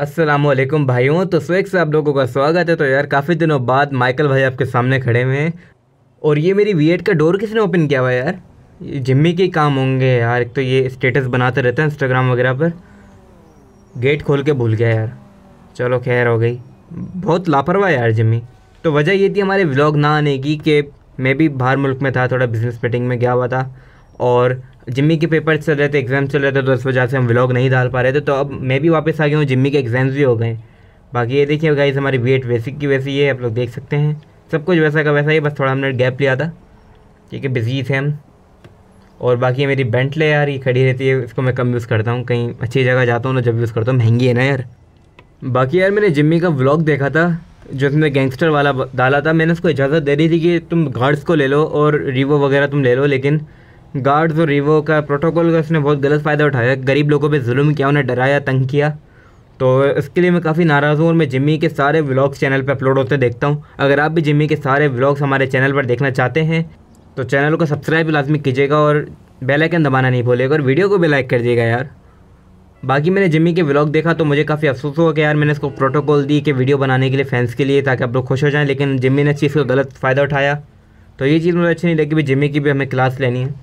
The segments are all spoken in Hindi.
असलम भाइयों तो स्वेक से आप लोगों का स्वागत है तो यार काफ़ी दिनों बाद माइकल भाई आपके सामने खड़े हुए हैं और ये मेरी वी का डोर किसने ओपन किया हुआ यार जिम्मी के काम होंगे यार एक तो ये स्टेटस बनाते रहते हैं इंस्टाग्राम वगैरह पर गेट खोल के भूल गया यार चलो खैर हो गई बहुत लापरवाह यार जिम्मी तो वजह ये थी हमारे व्लॉग ना आने की कि मैं भी बाहर मुल्क में था थोड़ा बिजनेस मीटिंग में गया हुआ था और जिम्मी के पेपर चल रहे थे एग्ज़ाम चल रहे थे तो उस वजह से हम व्लॉग नहीं डाल पा रहे थे तो अब मैं भी वापस आ गया हूँ जिम्मी के एग्ज़ाम्स भी हो गए बाकी ये देखिए गाइज हमारी वेट वैसी की वैसी है आप लोग देख सकते हैं सब कुछ वैसा का वैसा ही बस थोड़ा हमने गैप लिया था ठीक है बिजी थे हम और बाकी मेरी बेंट ले यार ये खड़ी रहती है इसको मैं कम यूज़ करता हूँ कहीं अच्छी जगह जाता हूँ ना तो जब यूज़ करता हूँ महंगी है ना यार बाकी यार मैंने जिम्मी का व्लॉग देखा था जो उसने गैंगस्टर वाला डाला था मैंने उसको इजाज़त दे दी थी कि तुम गार्ड्स को ले लो और रिवो वगैरह तुम ले लो लेकिन गार्ड्स और रिवो का प्रोटोकॉल का उसने बहुत गलत फ़ायदा उठाया गरीब लोगों पे जुल्म किया उन्हें डराया तंग किया तो इसके लिए मैं काफ़ी नाराज़ हूँ और मैं जिम्मी के सारे व्लॉग्स चैनल पर अपलोड होते देखता हूँ अगर आप भी जिम्मी के सारे व्लॉग्स हमारे चैनल पर देखना चाहते हैं तो चैनल को सब्सक्राइब लाजमी कीजिएगा और बेलाइकन दबाना नहीं भूलेगा और वीडियो को भी लाइक कर दिएगा यार बाकी मैंने जिम्मी के व्लॉग देखा तो मुझे काफ़ी अफसोस हुआ कि यार मैंने इसको प्रोटोकॉल दी कि वीडियो बनाने के लिए फैंस के लिए ताकि आप लोग खुश हो जाएं लेकिन जिम्मी ने इस चीज़ का गलत फ़ायदा उठाया तो ये चीज़ मुझे अच्छी नहीं लगी भाई जिम्मी की भी हमें क्लास लेनी है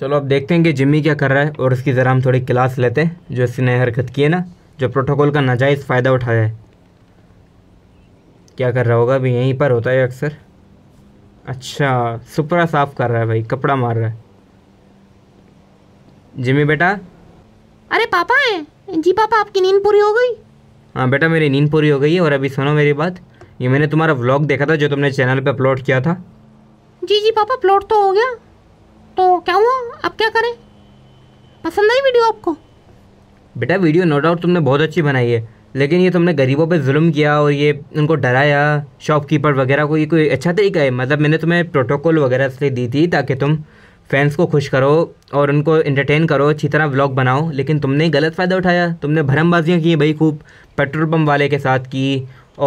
चलो अब देखते हैं कि जिम्मी क्या कर रहा है और उसकी ज़रा हम थोड़ी क्लास लेते हैं जो इसने हरकत की है ना जो प्रोटोकॉल का नाजायज़ फ़ायदा उठाया है क्या कर रहा होगा अभी यहीं पर होता है अक्सर अच्छा सुपरा साफ़ कर रहा है भाई कपड़ा मार रहा है जिमी बेटा अरे पापा हैं जी पापा आपकी नींद पूरी हो गई हाँ बेटा मेरी नींद पूरी हो गई है और अभी सुनो मेरी बात ये मैंने तुम्हारा व्लॉग देखा था जो तुमने चैनल पे अपलोड किया था जी जी पापा अपलोड तो हो गया तो क्या हुआ अब क्या करें पसंद आई वीडियो आपको बेटा वीडियो नो डाउट तुमने बहुत अच्छी बनाई है लेकिन ये तुमने गरीबों पे जुल्म किया और ये उनको डराया शॉपकीपर वगैरह को ये कोई अच्छा तरीका है मतलब मैंने तुम्हें प्रोटोकॉल वगैरह इसलिए दी थी ताकि तुम फैंस को खुश करो और उनको इंटरटेन करो अच्छी तरह व्लॉग बनाओ लेकिन तुमने गलत फ़ायदा उठाया तुमने भरमबाजियाँ की भाई खूब पेट्रोल पम्प वाले के साथ की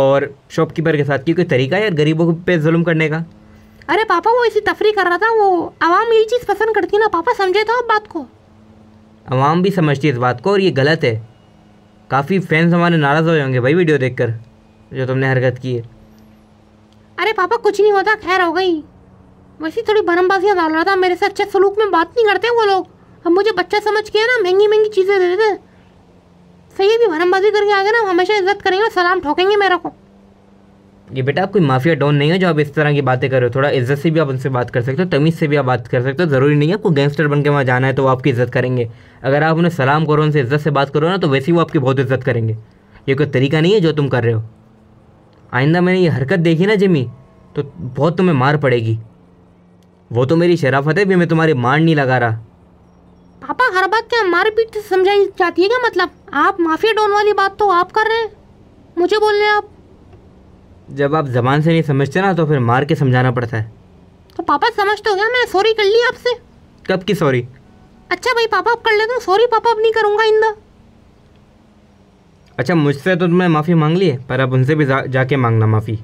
और शॉपकीपर के साथ की कोई तरीका है यार गरीबों पर जुल्म करने का अरे पापा वो इसी तफरी कर रहा था वो आवाम यही चीज़ पसंद करती है ना पापा समझे तो आप बात को आवाम भी समझती है इस बात को और ये गलत है काफ़ी फैंस हमारे नाराज़ हो जाएंगे भाई वीडियो देखकर जो तुमने हरकत की है अरे पापा कुछ नहीं होता खैर हो गई वैसे थोड़ी भरमबाजियाँ डाल रहा था मेरे से अच्छे सलूक में बात नहीं करते वो लोग अब मुझे बच्चा समझ के ना महंगी महंगी चीज़ें दे देते सही भी भरमबाजी करके आ ना हमेशा इज्जत करेंगे और सलाम ठोकेंगे मेरे को ये बेटा आप कोई माफिया डॉन नहीं है जो आप इस तरह की बातें कर रहे हो थोड़ा इज्जत से भी आप उनसे बात कर सकते हो तमीज़ से भी आप बात कर सकते हो ज़रूरी नहीं है आपको गैंगस्टर बन के वहाँ जाना है तो वो आपकी इज्जत करेंगे अगर आप उन्हें सलाम करो उनसे इज्जत से बात करो ना तो वैसे ही वो आपकी बहुत इज्जत करेंगे ये कोई तरीका नहीं है जो तुम कर रहे हो आइंदा मैंने ये हरकत देखी ना जिमी तो बहुत तुम्हें मार पड़ेगी वो तो मेरी शराफत है भी मैं तुम्हारी मार नहीं लगा रहा पापा हर बात क्या मारपीट समझाई जाती है क्या मतलब आप माफिया डॉन वाली बात तो आप कर रहे हैं मुझे बोल रहे हैं आप जब आप ज़बान से नहीं समझते ना तो फिर मार के समझाना पड़ता है तो पापा समझ तो गया मैं सॉरी कर ली आपसे कब की सॉरी अच्छा भाई पापा अब कर लेते सॉरी पापा अब नहीं करूँगा इंदा अच्छा मुझसे तो तुमने माफ़ी मांग ली है पर अब उनसे भी जा, जाके मांगना माफ़ी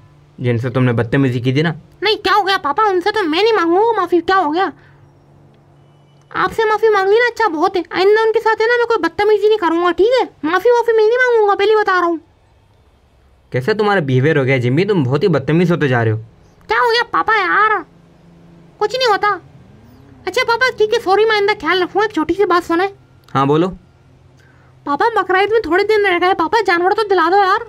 जिनसे तुमने बदतमीजी की थी ना नहीं क्या हो गया पापा उनसे तो मैं नहीं मांगूंगा माफ़ी क्या हो गया आपसे माफ़ी मांग ली ना अच्छा बहुत है आइंदा उनके साथ है ना मैं कोई बदतमीजी नहीं करूँगा ठीक है माफ़ी वाफ़ी मैं नहीं मांगूंगा पहले बता रहा हूँ कैसे तुम्हारा बिहेवियर हो गया जिम्मी तुम बहुत ही बदतमीज होते जा रहे हो क्या हो गया पापा यार कुछ नहीं होता अच्छा पापा ठीक है सॉरी मैं आइंदा ख्याल रखूँ एक छोटी सी बात सुने हाँ बोलो पापा बकरीद में थोड़े दिन रह गए पापा जानवर तो दिला दो यार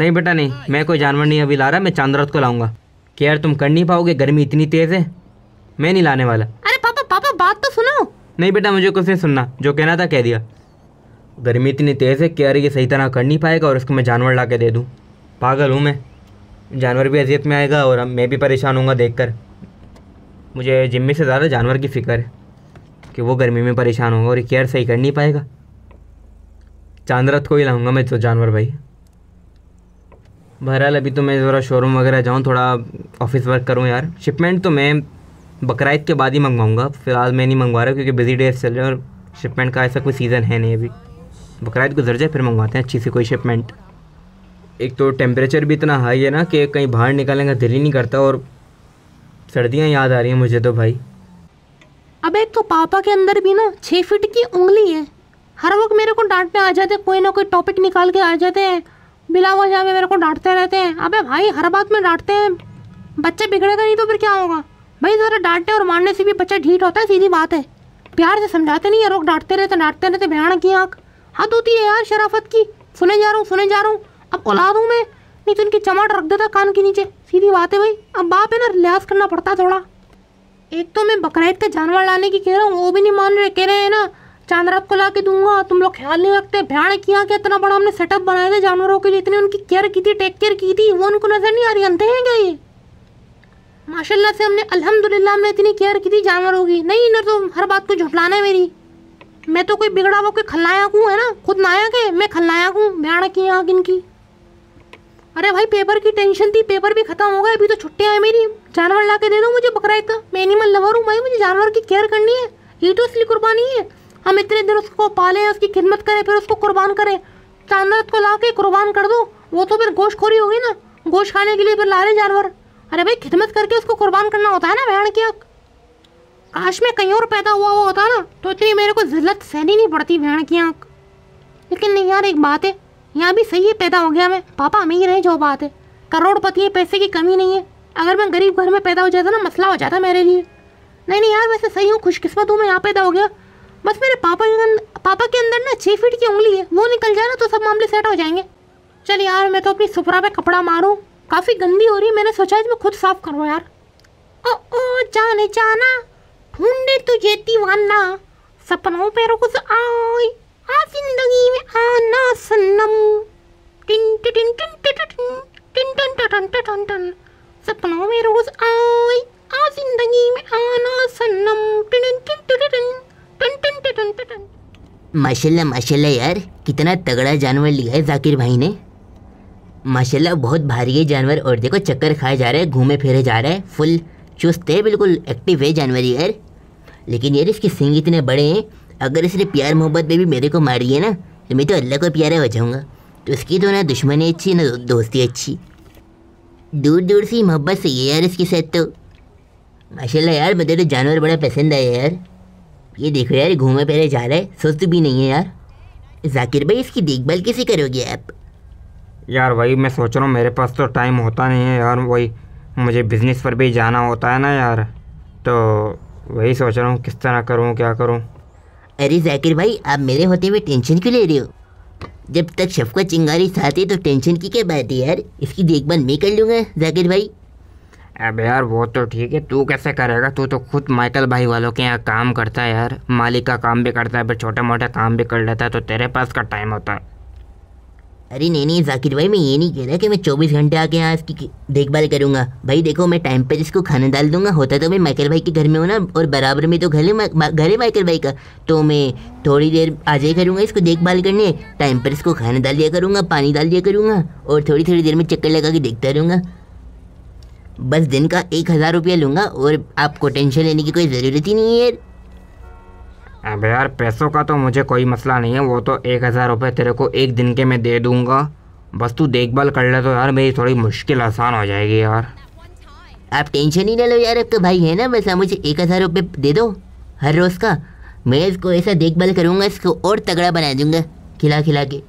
नहीं बेटा नहीं मैं कोई जानवर नहीं अभी ला रहा मैं चांदरत को लाऊंगा कि यार तुम कर नहीं पाओगे गर्मी इतनी तेज़ है मैं नहीं लाने वाला अरे पापा पापा बात तो सुनो नहीं बेटा मुझे कुछ नहीं सुनना जो कहना था कह दिया गर्मी इतनी तेज़ है केयर ये सही तरह कर नहीं पाएगा और इसको मैं जानवर ला के दे दूँ पागल हूँ मैं जानवर भी अजियत में आएगा और मैं भी परेशान हूँगा देख कर मुझे जिम्मे से ज़्यादा जानवर की फ़िक्र है कि वो गर्मी में परेशान होगा और केयर सही कर नहीं पाएगा चांदरत को ही लाऊंगा मैं तो जानवर भाई बहरहाल अभी तो मैं ज़रा शोरूम वगैरह जाऊँ थोड़ा ऑफिस वर्क करूँ यार शिपमेंट तो मैं बकर के बाद ही मंगवाऊँगा फ़िलहाल मैं नहीं मंगवा रहा क्योंकि बिज़ी डेज चल रहे हैं और शिपमेंट का ऐसा कोई सीज़न है नहीं अभी बकरायद गुजर जाए फिर मंगवाते हैं अच्छी सी कोई शिपमेंट एक तो टेम्परेचर भी इतना हाई है ना कि कहीं बाहर निकालने का दिल ही नहीं करता और सर्दियाँ याद आ रही हैं मुझे तो भाई अब एक तो पापा के अंदर भी ना छः फीट की उंगली है हर वक्त मेरे को डांटने आ जाते कोई ना कोई टॉपिक निकाल के आ जाते हैं बिला वजह में मेरे को डांटते रहते हैं अबे भाई हर बात में डांटते हैं बच्चे बिगड़ेगा नहीं तो फिर क्या होगा भाई ज़रा डांटने और मारने से भी बच्चा ढीठ होता है सीधी बात है प्यार से समझाते नहीं है रोक डांटते रहते डांटते रहते भयानक की आँख हद होती है यार शराफत की सुने जा रहा हूँ सुने जा रहा हूँ अब औलाद हूँ मैं नहीं तो इनकी चमाट रख देता कान के नीचे सीधी बात है भाई अब बाप है ना लिहाज करना पड़ता थोड़ा एक तो मैं बकरीद का जानवर लाने की कह रहा हूँ वो भी नहीं मान रहे कह रहे हैं ना चांद रात को ला के दूंगा तुम लोग ख्याल नहीं रखते भयान किया कि इतना बड़ा हमने सेटअप बनाया था जानवरों के लिए इतनी उनकी केयर की थी टेक केयर की थी वो उनको नज़र नहीं आ रही अंधे हैं क्या ये माशाल्लाह से हमने अल्हम्दुलिल्लाह हमने इतनी केयर की थी जानवरों की नहीं इन्हें तो हर बात को झुठलाना है मेरी मैं तो कोई बिगड़ा हुआ कोई खलनायक हूँ है ना खुद नायक है मैं खलनायक हूँ ब्याण की आग इनकी अरे भाई पेपर की टेंशन थी पेपर भी खत्म हो गया अभी तो छुट्टियाँ हैं मेरी जानवर ला के दे दो मुझे बकरा इतना मैं एनिमल लवर हूँ भाई मुझे जानवर की केयर करनी है ये तो इसलिए कुर्बानी है हम इतने दिन उसको पालें उसकी खिदमत करें फिर उसको कुर्बान करें चांदर को ला के कुर्बान कर दो वो तो फिर गोश्त खोरी होगी ना गोश्त खाने के लिए फिर ला रहे जानवर अरे भाई खिदमत करके उसको कुर्बान करना होता है ना बहन की आँख काश मैं कहीं और पैदा हुआ हुआ होता ना तो इतनी मेरे को जिल्लत सहनी नहीं पड़ती बहन की आँख लेकिन नहीं यार एक बात है यहाँ भी सही है पैदा हो गया मैं पापा अमीर है जो बात है करोड़पति है पैसे की कमी नहीं है अगर मैं गरीब घर में पैदा हो जाता ना मसला हो जाता मेरे लिए नहीं नहीं यार वैसे सही हूँ खुशकिस्मत हूँ मैं यहाँ पैदा हो गया बस मेरे पापा के पापा के अंदर ना छः फीट की उंगली है वो निकल जाए ना तो सब मामले सेट हो जाएंगे चल यार मैं तो अपनी सुपरा पे कपड़ा मारूँ काफ़ी गंदी हो रही है मैंने सोचा मैं खुद साफ करूँ यार ओ ओ जाने जाना ढूंढे तुझे दीवाना सपनों पे रुक आई आ जिंदगी में आना सनम टिन टिन टिन टिन टिन टिन टिन टिन टिन टिन सपनों में रोज आई आ जिंदगी में आना सनम टिन टिन टिन टिन टिन टिन टिन टिन माशाल्लाह माशाल्लाह यार कितना तगड़ा जानवर लिया है जाकिर भाई ने माशाल्लाह बहुत भारी है जानवर और देखो चक्कर खाए जा रहे हैं घूमे फिरे जा रहे हैं फुल चुस्त है बिल्कुल एक्टिव है जानवर यार लेकिन यार इसके सिंग इतने बड़े हैं अगर इसने प्यार मोहब्बत में भी मेरे को मारी है ना तो मैं तो अल्लाह को प्यारा हो जाऊँगा तो इसकी तो ना दुश्मनी अच्छी ना दोस्ती अच्छी दूर दूर से मोहब्बत सही है यार इसके साथ तो माशा यार मुझे तो जानवर बड़ा पसंद आया यार ये देखो यार घूमे फिरे जा रहा है सुस्त भी नहीं है यार जाकिर भाई इसकी देखभाल कैसे करोगे आप यार भाई मैं सोच रहा हूँ मेरे पास तो टाइम होता नहीं है यार वही मुझे बिज़नेस पर भी जाना होता है ना यार तो वही सोच रहा हूँ किस तरह करूँ क्या करूँ अरे जाकिर भाई आप मेरे होते हुए टेंशन क्यों ले रहे हो जब तक शफका चिंगारी साथ है तो टेंशन की क्या बात है यार इसकी देखभाल मैं कर लूँगा जाकिर भाई अब यार वो तो ठीक है तू कैसे करेगा तू तो खुद माइकल भाई वालों के यहाँ काम करता है यार मालिक का काम भी करता है फिर छोटा मोटा काम भी कर लेता है तो तेरे पास का टाइम होता है अरे नहीं नहीं जाकिर भाई मैं ये नहीं कह रहा कि मैं चौबीस घंटे आके यहाँ इसकी देखभाल करूँगा भाई देखो मैं टाइम पर इसको खाना डाल दूंगा होता तो मैं माइकल भाई के घर में हूँ ना और बराबर में तो घर है घर है माइकल भाई का तो मैं थोड़ी देर आ जाए करूँगा इसको देखभाल करने टाइम पर इसको खाना डाल दिया करूँगा पानी डाल दिया करूँगा और थोड़ी थोड़ी देर में चक्कर लगा के देखता रहूँगा बस दिन का एक हज़ार रुपया लूँगा और आपको टेंशन लेने की कोई ज़रूरत ही नहीं है यार अब यार पैसों का तो मुझे कोई मसला नहीं है वो तो एक हज़ार रुपये तेरे को एक दिन के मैं दे दूँगा बस तू देखभाल कर ले तो यार मेरी थोड़ी मुश्किल आसान हो जाएगी यार आप टेंशन ही ना लो यार आपका तो भाई है ना बस मुझे एक हज़ार रुपये दे दो हर रोज़ का मैं इसको ऐसा देखभाल करूँगा इसको और तगड़ा बना दूँगा खिला खिला के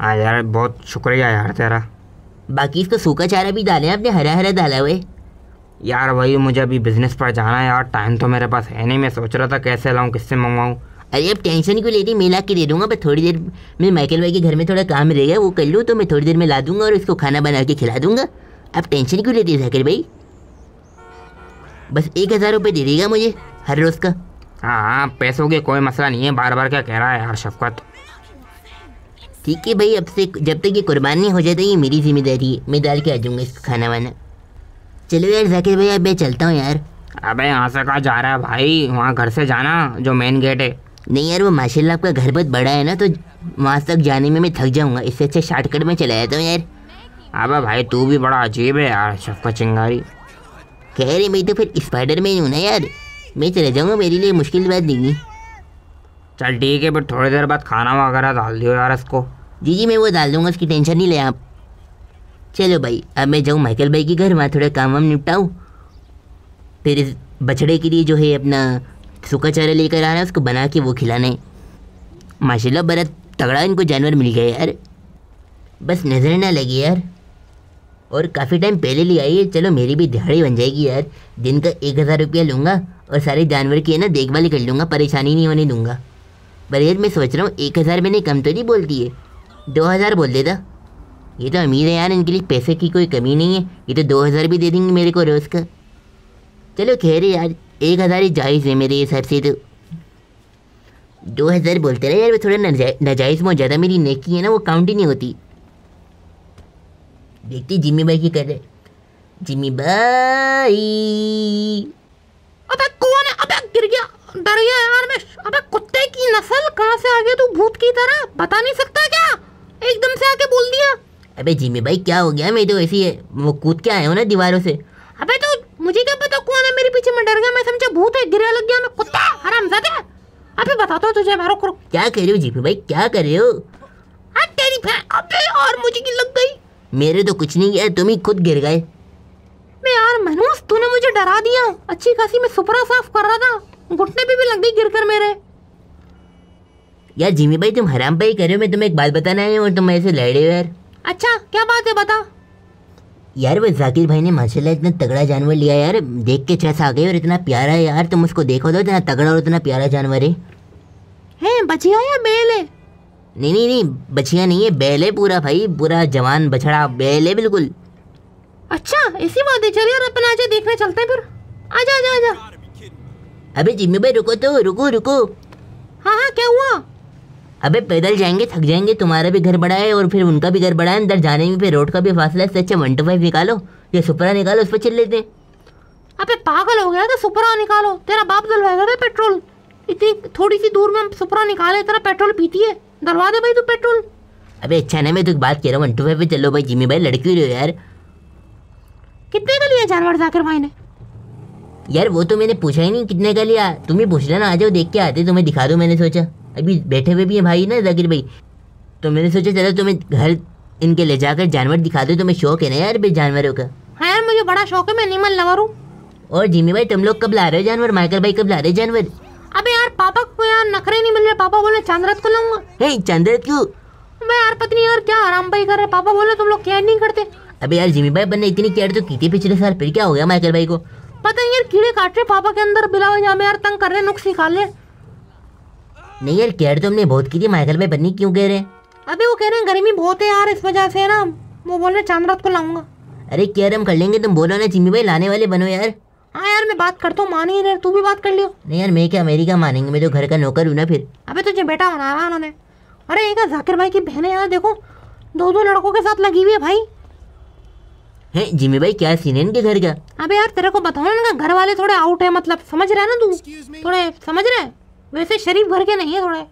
हाँ यार बहुत शुक्रिया यार तेरा बाकी इसको सूखा चारा भी डाले आपने हरा हरा डाला हुआ है यार वही मुझे अभी बिज़नेस पर जाना है यार टाइम तो मेरे पास है नहीं मैं सोच रहा था कैसे लाऊँ किससे मंगवाऊँ अरे अब टेंशन क्यों ले रही मैं ला के दे दूंगा मैं थोड़ी देर मैं माइकल भाई के घर में थोड़ा काम रहेगा वो कर लूँ तो मैं थोड़ी देर में ला दूंगा और उसको खाना बना के खिला दूंगा अब टेंशन क्यों ले है जाकिर भाई बस एक हज़ार रुपये दे देगा मुझे हर रोज़ का हाँ हाँ पैसों के कोई मसला नहीं है बार बार क्या कह रहा है यार शफकत ठीक है भाई अब से जब तक ये कुर्बानी हो जाती तो ये मेरी जिम्मेदारी है मैं डाल के आ जाऊँगा इसको खाना वाना चलो यार साकिब भैया मैं चलता हूँ यार अबे यहाँ से कहा जा रहा है भाई वहाँ घर से जाना जो मेन गेट है नहीं यार वो माशाल्लाह आपका घर बहुत बड़ा है ना तो वहाँ तक जाने में मैं थक जाऊँगा इससे अच्छे शॉर्टकट में चला जाता हूँ यार अबे भाई तू भी बड़ा अजीब है यार शफका चिंगारी कह रही मैं तो फिर स्पाइडर मैन हूँ ना यार मैं चला जाऊँगा मेरे लिए मुश्किल बात नहीं चल ठीक है फिर थोड़ी देर बाद खाना वगैरह डाल दियो यार इसको जी जी मैं वो डाल दूँगा उसकी टेंशन नहीं ले आप चलो भाई अब मैं जाऊँ माइकल भाई के घर वहाँ थोड़ा काम वाम निपटाऊँ फिर इस बछड़े के लिए जो है अपना सूखा चारा लेकर आ रहा है उसको बना के वो खिलाने माशाल्लाह बड़ा तगड़ा इनको जानवर मिल गया यार बस नज़र ना लगी यार और काफ़ी टाइम पहले ले आई है चलो मेरी भी दिहाड़ी बन जाएगी यार दिन का एक हज़ार रुपया लूँगा और सारे जानवर की है ना देखभाल कर लूँगा परेशानी नहीं होने दूँगा पर यार मैं सोच रहा हूँ एक हज़ार मैंने कम तो नहीं बोलती है दो हज़ार बोल देता ये तो अमीर है यार इनके लिए पैसे की कोई कमी नहीं है ये तो दो हज़ार भी दे देंगे मेरे को रोज़ का चलो खैर यार एक हज़ार ही जायज़ है मेरे हिसाब से तो दो हज़ार बोलते रहे यार थोड़ा नाजायज़ बहुत ज़्यादा मेरी नेकी है ना वो काउंट ही नहीं होती देखती जिम्मी भाई की कर रहे जिम्मी भाई अबे कौन है अबे गिर गया डर गया यार मैं अबे कुत्ते की नस्ल कहाँ से आ गया तू भूत की तरह बता नहीं सकता क्या एकदम से आके बोल दिया अबे जिमी भाई क्या हो गया मैं तो ऐसी वो कूद के आया हूँ ना दीवारों से अबे तो मुझे क्या पता कौन है मेरे पीछे में डर गया मैं समझा भूत है गिरा लग गया मैं कुत्ता हराम जाता अबे बता तो तुझे मारो करो क्या कर रहे हो जीपी भाई क्या कर रहे हो हाँ, तेरी फैन अबे और मुझे की लग गई मेरे तो कुछ नहीं गया तुम ही खुद गिर गए मैं यार मनोज तूने मुझे डरा दिया अच्छी खासी मैं सुपरा साफ कर रहा था घुटने पे भी लग गई गिर कर मेरे यार जिमी भाई तुम हराम भाई कर रहे हो मैं तुम्हें एक बात बताना है और तुम ऐसे लड़े हो यार अच्छा क्या बात है बता यार वो जाकिर भाई ने माशाल्लाह इतना तगड़ा जानवर लिया यार देख के चस आ गई और इतना प्यारा है यार तुम उसको देखो तो इतना तगड़ा और इतना प्यारा जानवर है है बछिया या बैल है नहीं नहीं नहीं बछिया नहीं है बैल है पूरा भाई पूरा जवान बछड़ा बैल है बिल्कुल अच्छा ऐसी बात है चल यार अपन आजा देखने चलते हैं फिर आजा आजा आजा अबे जिम्मी भाई रुको तो रुको रुको हाँ हाँ क्या हुआ अबे पैदल जाएंगे थक जाएंगे तुम्हारा भी घर बड़ा है और फिर उनका भी घर बड़ा है अंदर जाने में फिर रोड का भी फासला है अच्छा वन टू फाइव निकालो या सुपरा निकालो उस पर चल लेते हैं अबे पागल हो गया तो सुपरा निकालो तेरा बाप दलवाएगा भाई पेट्रोल इतनी थोड़ी सी दूर में सुपरा निकाले तेरा पेट्रोल पीती है दलवा दे भाई तू पेट्रोल अबे अच्छा ना मैं तो बात कह रहा हूँ वन टू फाइव पे चलो भाई जिमी भाई लड़की रहे हो यार कितने का लिया जानवर जाकर भाई ने यार वो तो मैंने पूछा ही नहीं कितने का लिया तुम ही पूछ लेना आ जाओ देख के आते तुम्हें दिखा दूँ मैंने सोचा अभी बैठे हुए भी हैं भाई ना जाकिर भाई तो मैंने सोचा चलो तुम्हें घर इनके ले जाकर जानवर दिखा दो तुम्हें शौक है ना यार भाई जानवरों का हाँ यार मुझे बड़ा शौक है मैं एनिमल लवर हूँ और जिमी भाई तुम लोग कब ला रहे हो जानवर माइकल भाई कब ला रहे जानवर अबे यार पापा को यार नखरे नहीं मिल रहे पापा बोले चांदरात को लाऊंगा नहीं चांदरात क्यों मैं यार पत्नी यार क्या आराम भाई कर रहे पापा बोले तुम लोग केयर नहीं करते अबे यार जिमी भाई बनने इतनी केयर तो की थी पिछले साल फिर क्या हो गया माइकल भाई को पता नहीं यार कीड़े काट रहे पापा के अंदर बिला यार तंग कर रहे नुक्स निकाल रहे नहीं यार तो हमने बहुत की थी माइकल भाई बनी क्यों कह रहे हैं अभी वो कह रहे हैं गर्मी बहुत है यार इस वजह से ना वो बोल रहे चांद रात को लाऊंगा अरे कैर हम कर लेंगे तुम बोलो ना चिमी भाई लाने वाले बनो यार हाँ यार मैं बात करता हूँ मान ही नहीं तू भी बात कर लियो नहीं यार मैं क्या अमेरिका मानेंगे मैं तो घर का नौकर हूँ ना फिर अभी तुझे बेटा बना रहा उन्होंने अरे एक जाकिर भाई की बहन है यार देखो दो दो लड़कों के साथ लगी हुई है भाई है जिमी भाई क्या सीन है इनके घर का अबे यार तेरे को बताओ ना घर वाले थोड़े आउट है मतलब समझ रहे ना तू थोड़े समझ रहे हैं वैसे शरीफ भर के नहीं है थोड़े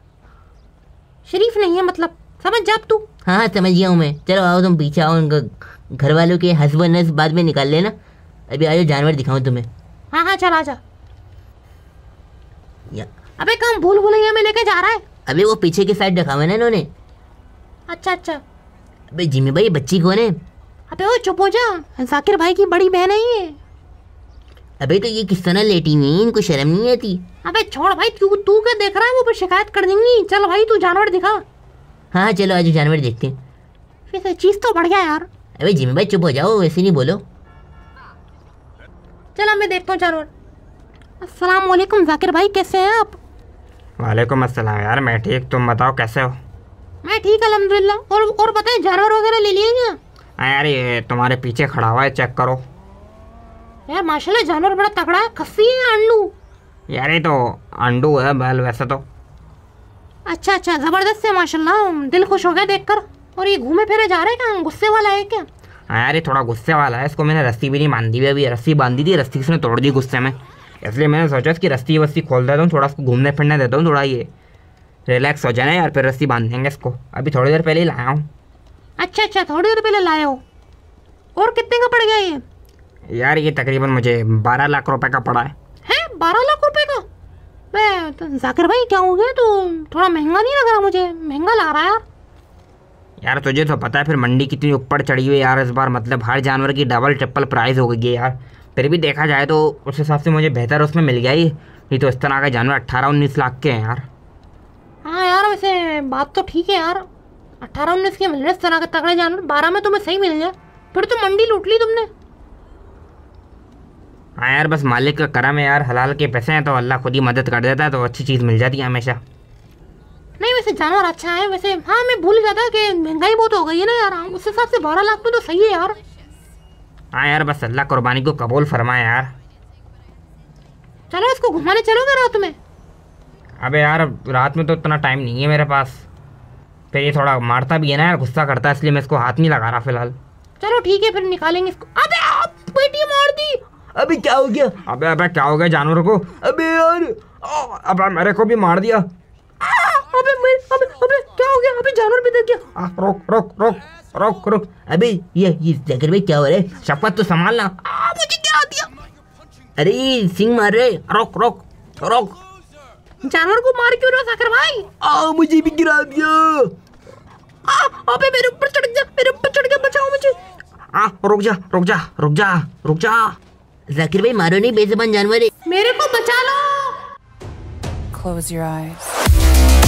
शरीफ नहीं है मतलब समझ जा तू हाँ समझ गया हूँ मैं चलो आओ तुम पीछे आओ उनका घर वालों के हसब नस बाद में निकाल लेना अभी आयो जानवर दिखाऊँ तुम्हें हाँ हाँ चल आजा जा अबे काम भूल भूलैया में लेके जा रहा है अबे वो पीछे की साइड रखा हुआ है ना इन्होंने अच्छा अच्छा अबे जिमी भाई बच्ची कौन है अबे वो चुप हो जा जाकिर भाई की बड़ी बहन है ये अबे तो ये किस तरह लेटी हुई है इनको शर्म नहीं आती अबे छोड़ भाई तू तू क्या देख रहा है वो पर शिकायत कर देंगी चल भाई तू जानवर दिखा हाँ, हाँ चलो आज जानवर देखते हैं वैसे तो चीज़ तो बढ़ गया यार अबे जिमी भाई चुप हो जाओ ऐसे नहीं बोलो चलो मैं देखता हूँ जानवर वालेकुम जाकिर भाई कैसे हैं आप वालेकुम अस्सलाम यार मैं ठीक तुम बताओ कैसे हो मैं ठीक अलहमदिल्ला और और बताए जानवर वगैरह ले लिए क्या हाँ यार ये तुम्हारे पीछे खड़ा हुआ है चेक करो यार माशाल्लाह जानवर बड़ा तगड़ा है खसी है अंडू यार ये तो अंडू है बैल वैसे तो अच्छा अच्छा ज़बरदस्त है माशाल्लाह दिल खुश हो गया देखकर और ये घूमे फिरे जा रहे क्या गुस्से वाला है क्या हाँ यार ये थोड़ा गुस्से वाला है इसको मैंने रस्सी भी नहीं बांध दी अभी रस्सी दी थी रस्सी इसने तोड़ दी गुस्से में इसलिए मैंने सोचा इसकी रस्सी वस्सी खोल देता हूँ थोड़ा उसको घूमने फिरने देता हूँ थोड़ा ये रिलैक्स हो जाए यार फिर रस्सी बांध देंगे इसको अभी थोड़ी देर पहले ही लाया हूँ अच्छा अच्छा थोड़ी देर पहले लाया हो और कितने का पड़ गया ये यार ये तकरीबन मुझे बारह लाख रुपए का पड़ा है हैं बारह लाख रुपए का मैं तो जाकिर भाई क्या हो गया तो थोड़ा महंगा नहीं लग रहा मुझे महंगा लग रहा है यार यार तुझे तो पता है फिर मंडी कितनी ऊपर चढ़ी हुई है यार इस बार मतलब हर जानवर की डबल ट्रिपल प्राइस हो गई है यार फिर भी देखा जाए तो उस हिसाब से मुझे बेहतर उसमें मिल गया ही नहीं तो इस तरह का जानवर अट्ठारह उन्नीस लाख के हैं यार हाँ यार वैसे बात तो ठीक है यार अट्ठारह उन्नीस के मिल रहे इस तरह के तगड़े जानवर बारह में तुम्हें सही मिल गया फिर तो मंडी लूट ली तुमने हाँ यार बस मालिक का करम है यार हलाल के पैसे हैं तो अल्लाह खुद ही मदद कर देता है तो अच्छी चीज़ मिल जाती है हमेशा नहीं वैसे जानवर अच्छा है वैसे हाँ मैं भूल गया था कि महंगाई बहुत हो गई है ना यार हाँ, उस हिसाब से बारह लाख में तो सही है यार हाँ यार बस अल्लाह कुर्बानी को कबूल फरमाए यार चलो इसको घुमाने चलोगे रात में अबे यार रात में तो इतना टाइम नहीं है मेरे पास फिर ये थोड़ा मारता भी है ना यार गुस्सा करता है इसलिए मैं इसको हाथ नहीं लगा रहा फिलहाल चलो ठीक है फिर निकालेंगे इसको अबे आप बेटी मार दी अभी क्या हो गया अबे अबे क्या हो गया जानवर को अबे यार अब मेरे को भी मार दिया अबे मैं अबे अबे क्या हो गया अबे जानवर भी देख गया रोक रोक रोक रोक रोक अबे ये ये जगर में क्या हो रहा है शपथ तो संभालना मुझे क्या दिया अरे सिंह मार रहे रोक रोक रोक जानवर को मार क्यों रहा साकर भाई आ मुझे भी गिरा दिया आ, अबे मेरे ऊपर चढ़ गया मेरे ऊपर चढ़ गया बचाओ मुझे आ रुक जा रुक जा रुक जा रुक जा जाकिर भाई मारो नहीं बेजबान जानवर है मेरे को बचा लो Close your eyes.